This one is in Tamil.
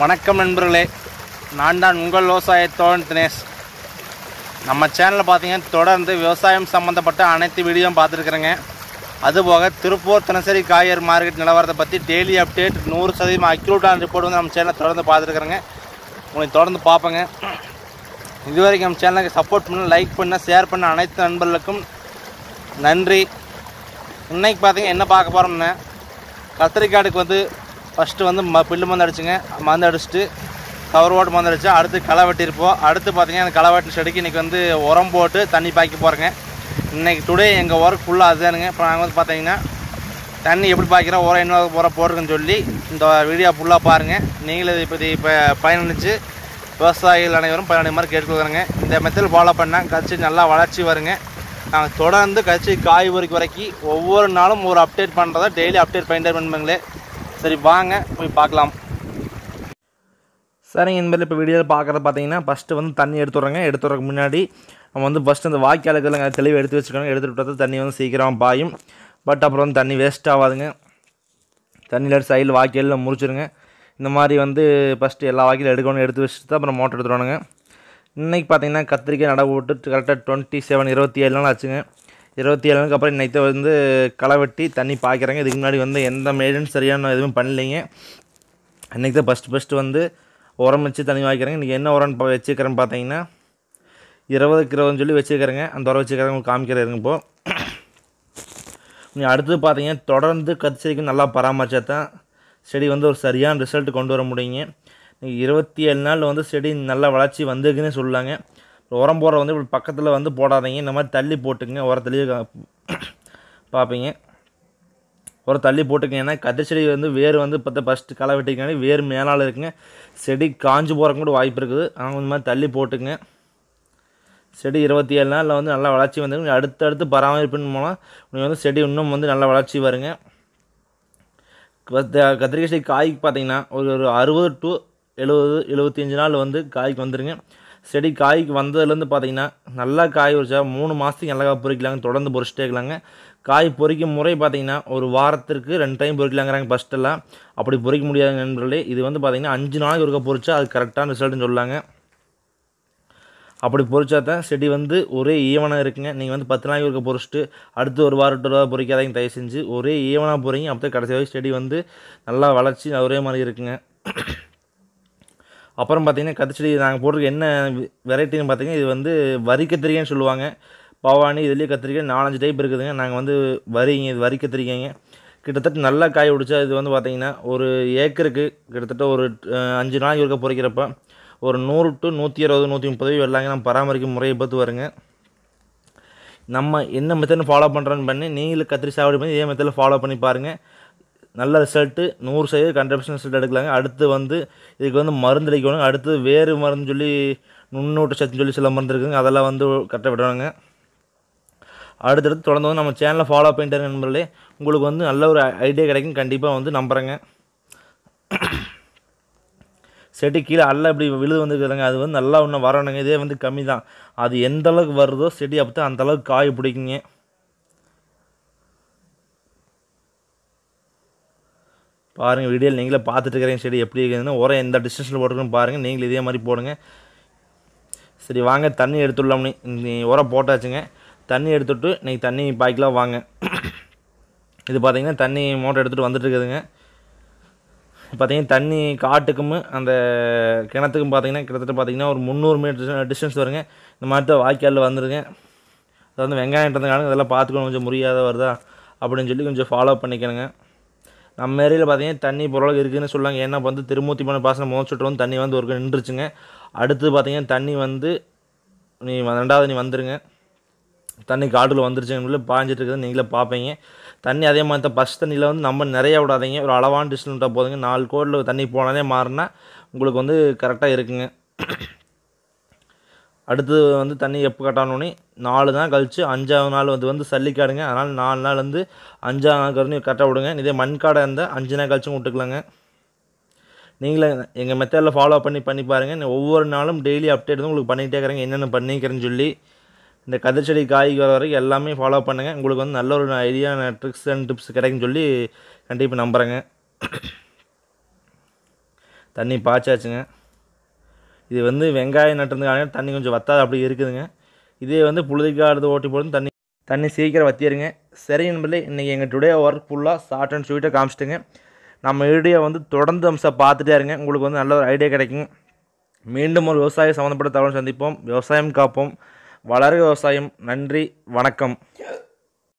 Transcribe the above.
வணக்கம் நண்பர்களே நான் தான் உங்கள் விவசாய தோழன் தினேஷ் நம்ம சேனலில் பார்த்தீங்கன்னா தொடர்ந்து விவசாயம் சம்மந்தப்பட்ட அனைத்து வீடியோவும் பார்த்துருக்குறேங்க அதுபோக திருப்பூர் தினசரி காய்கறி மார்க்கெட் நிலவரத்தை பற்றி டெய்லி அப்டேட் நூறு சதவீதம் அக்யூரேட்டான ரிப்போர்ட் வந்து நம்ம சேனலில் தொடர்ந்து பார்த்துருக்குறேங்க உங்களுக்கு தொடர்ந்து பார்ப்பேங்க இதுவரைக்கும் நம்ம சேனலுக்கு சப்போர்ட் பண்ண லைக் பண்ண ஷேர் பண்ண அனைத்து நண்பர்களுக்கும் நன்றி இன்றைக்கி பார்த்தீங்கன்னா என்ன பார்க்க போகிறோம்னா கத்திரிக்காடுக்கு வந்து ஃபஸ்ட்டு வந்து ம புல்லு மருந்து அடிச்சுங்க மருந்து அடிச்சுட்டு கவர் ஓட்டு மருந்து அடித்தா அடுத்து களை வெட்டியிருப்போம் அடுத்து பார்த்திங்கன்னா அந்த களை வெட்டின செடிக்கு இன்றைக்கி வந்து உரம் போட்டு தண்ணி பாய்க்க போகிறேங்க இன்றைக்கி டுடே எங்கள் ஒர்க் ஃபுல்லாக அதுதானுங்க இப்போ நாங்கள் வந்து பார்த்திங்கன்னா தண்ணி எப்படி பாய்க்கிறோம் உரம் என்ன உரம் போடுறதுன்னு சொல்லி இந்த வீடியோ ஃபுல்லாக பாருங்கள் நீங்களும் இதை பற்றி இப்போ பயனடிச்சு விவசாயிகள் அனைவரும் பயனடைய மாதிரி கேட்டுக்கொள்கிறேங்க இந்த மெத்தில் ஃபாலோ பண்ணால் கட்சி நல்லா வளர்ச்சி வருங்க நாங்கள் தொடர்ந்து கட்சி காய் வரைக்கும் வரைக்கும் ஒவ்வொரு நாளும் ஒரு அப்டேட் பண்ணுறதா டெய்லி அப்டேட் பண்ணிட்டே பண்ணுங்களேன் சரி வாங்க போய் பார்க்கலாம் சரிங்க இந்தமாதிரி இப்போ வீடியோவில் பார்க்குறது பார்த்தீங்கன்னா ஃபஸ்ட்டு வந்து தண்ணி எடுத்து எடுத்துறதுக்கு முன்னாடி நம்ம வந்து ஃபஸ்ட்டு அந்த வாய்க்காலுக்கு நாங்கள் தெளிவு எடுத்து வச்சுக்கணும் எடுத்துகிட்டு பார்த்தா தண்ணி வந்து சீக்கிரம் பாயும் பட் அப்புறம் வந்து தண்ணி வேஸ்ட் ஆகாதுங்க தண்ணியில் சைடில் வாய்க்காலில் முறிச்சிருங்க இந்த மாதிரி வந்து ஃபஸ்ட்டு எல்லா வாய்க்காலும் எடுக்கணும் எடுத்து வச்சுட்டு அப்புறம் மோட்டர் எடுத்துடுவானுங்க இன்றைக்கி பார்த்தீங்கன்னா கத்திரிக்காய் நடவு விட்டு கரெக்டாக டுவெண்ட்டி செவன் இருபத்தி ஏழுலாம் வச்சுங்க இருபத்தி ஏழு நாளுக்கு அப்புறம் நைத்தை வந்து களை வெட்டி தண்ணி பாய்க்கிறாங்க இதுக்கு முன்னாடி வந்து எந்த மெயின்டெனன்ஸ் சரியான எதுவும் பண்ணலைங்க அன்றைக்கி தான் ஃபஸ்ட்டு ஃபஸ்ட்டு வந்து உரம் வச்சு தண்ணி வாய்க்கிறாங்க இன்றைக்கி என்ன உரம் வச்சுக்கிறேன்னு பார்த்தீங்கன்னா இருபதுக்கு இருபதுன்னு சொல்லி வச்சுக்கிறேங்க அந்த உரம் வச்சுக்கிறேன் உங்களுக்கு காமிக்கிறேங்க இப்போது அடுத்தது பார்த்தீங்கன்னா தொடர்ந்து கத்திரிக்கு நல்லா பராமரிச்சா தான் செடி வந்து ஒரு சரியான ரிசல்ட் கொண்டு வர முடியுங்க இருபத்தி ஏழு நாள் வந்து செடி நல்லா வளர்ச்சி வந்திருக்குன்னு சொல்லலாங்க உரம் போடுற வந்து இப்படி பக்கத்தில் வந்து போடாதீங்க இந்த மாதிரி தள்ளி போட்டுங்க உரத்துலேயே பார்ப்பீங்க உரம் தள்ளி போட்டுக்கங்க ஏன்னா செடி வந்து வேர் வந்து இப்போ ஃபஸ்ட்டு களை வெட்டிக்கானே வேர் மேலால் இருக்குங்க செடி காஞ்சு போகிறக்கு கூட வாய்ப்பு இருக்குது ஆனால் இந்த மாதிரி தள்ளி போட்டுங்க செடி இருபத்தி ஏழு நாளில் வந்து நல்லா வளர்ச்சி வந்து அடுத்தடுத்து பராமரிப்பின் மூலம் உங்களுக்கு வந்து செடி இன்னும் வந்து நல்லா வளர்ச்சி வருங்க கத்திரிக்காய் செடி காய்க்கு பார்த்தீங்கன்னா ஒரு ஒரு அறுபது டு எழுபது எழுபத்தி அஞ்சு நாள் வந்து காய்க்கு வந்துடுங்க செடி காய்க்கு வந்ததுலேருந்து பார்த்தீங்கன்னா நல்லா காய் வச்சா மூணு மாதத்துக்கு நல்லா பொறிக்கலாங்க தொடர்ந்து பொறிச்சிட்டே இருக்கலாங்க காய் பொறிக்கும் முறை பார்த்திங்கன்னா ஒரு வாரத்திற்கு ரெண்டு டைம் பொறிக்கலாங்கிறாங்க ஃபஸ்ட்டெல்லாம் அப்படி பொறிக்க முடியாது நண்பர்களே இது வந்து பார்த்திங்கன்னா அஞ்சு நாளைக்கு ஒருக்க பொறிச்சா அது கரெக்டான ரிசல்ட்னு சொல்லாங்க அப்படி பொறிச்சா தான் செடி வந்து ஒரே ஈவனாக இருக்குங்க நீங்கள் வந்து பத்து நாளைக்கு ஒருக்க பொறிச்சிட்டு அடுத்து ஒரு வாரம் ரூபா பொறிக்காதீங்க தயவு செஞ்சு ஒரே ஈவனாக பொறிங்க அப்போ கடைசி வரைக்கும் செடி வந்து நல்லா வளர்ச்சி ஒரே மாதிரி இருக்குங்க அப்புறம் பார்த்திங்கன்னா கத்திச்செடி நாங்கள் போட்டிருக்க என்ன வெரைட்டின்னு பார்த்திங்கன்னா இது வந்து வரி கத்திரிக்கைன்னு சொல்லுவாங்க பவானி இதுலேயே கத்திரிக்காய் நாலஞ்சு டைப் இருக்குதுங்க நாங்கள் வந்து வரிங்க இது வரி கத்திரிக்காய்ங்க கிட்டத்தட்ட நல்லா காய் பிடிச்சா இது வந்து பார்த்திங்கன்னா ஒரு ஏக்கருக்கு கிட்டத்தட்ட ஒரு அஞ்சு நாளைக்கு இருக்க பொறிக்கிறப்ப ஒரு நூறு டு நூற்றி இருபது நூற்றி முப்பது வெள்ளாங்க நம்ம பராமரிக்கும் முறையை பார்த்து வருங்க நம்ம என்ன மெத்தட்னு ஃபாலோ பண்ணுறோன்னு பண்ணி நீங்களும் கத்திரி சாகுபடி பண்ணி இதே மெத்தடில் ஃபாலோ பண்ணி பாருங்கள் நல்ல ரிசல்ட்டு நூறு சதவீதம் கண்ட்ரப்ஷன் ரிசல்ட் எடுக்கலாங்க அடுத்து வந்து இதுக்கு வந்து மருந்து அடிக்கணும் அடுத்து வேறு மருந்து சொல்லி நுண்ணூட்ட சத்துன்னு சொல்லி சில மருந்து இருக்குங்க அதெல்லாம் வந்து கரெக்டாக விடுறாங்க அடுத்தடுத்து தொடர்ந்து வந்து நம்ம சேனலை ஃபாலோ பண்ணிட்டாரு நண்பர்களே உங்களுக்கு வந்து நல்ல ஒரு ஐடியா கிடைக்கும் கண்டிப்பாக வந்து நம்புகிறேங்க செடி கீழே அல்ல இப்படி விழுது வந்துருக்குறாங்க அது வந்து நல்லா ஒன்று வரணுங்க இதே வந்து கம்மி தான் அது எந்த அளவுக்கு வருதோ செடி அப்போ தான் அந்தளவுக்கு காய் பிடிக்குங்க பாருங்கள் வீடியோ நீங்களே பார்த்துட்டு இருக்கிறீங்க செடி எப்படி இருக்குதுன்னு உரம் எந்த டிஸ்டன்ஸில் போட்டுக்கணும் பாருங்கள் நீங்களும் இதே மாதிரி போடுங்க சரி வாங்க தண்ணி எடுத்துடலாம்னு நீ உரம் போட்டாச்சுங்க தண்ணி எடுத்துட்டு நீங்கள் தண்ணி பாய்க்கலாம் வாங்க இது பார்த்திங்கன்னா தண்ணி மோட்டர் எடுத்துகிட்டு வந்துட்டுருக்குதுங்க பார்த்திங்கன்னா தண்ணி காட்டுக்கும் அந்த கிணத்துக்கும் பார்த்திங்கன்னா கிட்டத்தட்ட பார்த்திங்கன்னா ஒரு முந்நூறு மீட்டர் டிஸ்டன்ஸ் வருங்க இந்த மாதிரி வாய்க்காலில் வந்துருங்க அதாவது வெங்காயம் இருந்தாலும் இதெல்லாம் பார்த்துக்கணும் கொஞ்சம் முடியாத வருதா அப்படின்னு சொல்லி கொஞ்சம் ஃபாலோ பண்ணிக்கணுங்க நம்ம ஏரியாவில் பார்த்தீங்கன்னா தண்ணி ஓரளவுக்கு இருக்குதுன்னு சொல்லுவாங்க ஏன்னா வந்து திருமூர்த்தி பண்ண பாசனம் முதல் சுற்று வந்து தண்ணி வந்து ஒரு நின்றுச்சுங்க அடுத்து பார்த்தீங்கன்னா தண்ணி வந்து நீ ரெண்டாவது நீ வந்துருங்க தண்ணி காட்டில் வந்துருச்சுன்னு பாஞ்சிட்டு இருக்கிறது நீங்களே பார்ப்பீங்க தண்ணி அதே மாதிரி தான் பஸ் தண்ணியில் வந்து நம்ம நிறைய விடாதீங்க ஒரு அளவான டிஸ்டன்ஸ் போதுங்க நாலு கோடில் தண்ணி போனாலே மாறினா உங்களுக்கு வந்து கரெக்டாக இருக்குங்க அடுத்தது வந்து தண்ணி எப்போ கட்டானோடனே நாலு நாள் கழித்து அஞ்சாவது நாள் வந்து வந்து சல்லிக்காடுங்க அதனால் நாலு நாள் வந்து அஞ்சாவது நாள் கறந்து கட்ட விடுங்க இதே மண் காடை இருந்தால் அஞ்சு நாள் கழிச்சும் விட்டுக்கலாங்க நீங்களே எங்கள் மெத்தடில் ஃபாலோ பண்ணி பண்ணி பாருங்கள் ஒவ்வொரு நாளும் டெய்லி அப்டேட் தான் உங்களுக்கு பண்ணிகிட்டே இருக்கிறேங்க என்னென்ன பண்ணிக்கிறேன்னு சொல்லி இந்த கதிர்ச்செடி காய்க்கு வர வரைக்கும் எல்லாமே ஃபாலோ பண்ணுங்கள் உங்களுக்கு வந்து நல்ல ஒரு ஐடியா ட்ரிக்ஸ் அண்ட் டிப்ஸ் கிடைக்குன்னு சொல்லி கண்டிப்பாக நம்புகிறேங்க தண்ணி பாய்ச்சாச்சுங்க இது வந்து வெங்காயம் நட்டுறதுக்கான தண்ணி கொஞ்சம் வத்தாது அப்படி இருக்குதுங்க இதே வந்து புழுதிக்காடு ஓட்டி போடும் தண்ணி தண்ணி சீக்கிரம் வத்தியிருங்க சரி என்பதில் இன்றைக்கி எங்கள் டுடே ஒர்க் ஃபுல்லாக ஷார்ட் அண்ட் ஸ்வீட்டை காமிச்சிட்டுங்க நம்ம வீடியோ வந்து தொடர்ந்து அம்சம் பார்த்துட்டே இருங்க உங்களுக்கு வந்து நல்ல ஒரு ஐடியா கிடைக்கும் மீண்டும் ஒரு விவசாயம் சம்மந்தப்பட்ட தகவல் சந்திப்போம் விவசாயம் காப்போம் வளர விவசாயம் நன்றி வணக்கம்